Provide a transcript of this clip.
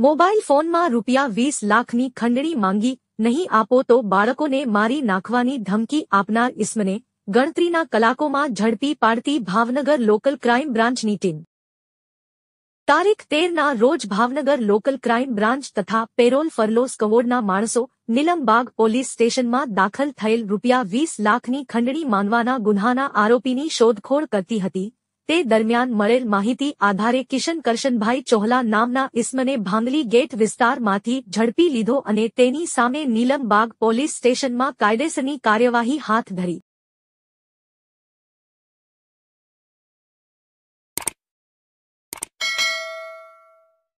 mobile ફોનમાં રૂપિયા વીસ લાખની ખંડણી માંગી નહીં આપો તો બાળકોને મારી નાખવાની ધમકી આપનાર ઇસ્મને ગણતરીના કલાકોમાં ઝડપી પાડતી ભાવનગર લોકલ ક્રાઇમ બ્રાન્ચની ટીમ તારીખ તેરના રોજ ભાવનગર લોકલ ક્રાઇમ બ્રાન્ચ તથા પેરોલ ફરલો કવોડના માણસો નિલમબાગ પોલીસ સ્ટેશનમાં દાખલ થયેલ રૂપિયા વીસ લાખની ખંડણી માનવાના ગુન્હાના આરોપીની શોધખોળ કરતી હતી તે દરમિયાન મળેલ માહિતી આધારે કિશન કરશનભાઈ ચોહલા નામના ઇસ્મને ભાંગલી ગેટ વિસ્તારમાંથી ઝડપી લીધો અને તેની સામે નીલમબાગ પોલીસ સ્ટેશનમાં કાયદેસરની કાર્યવાહી હાથ ધરી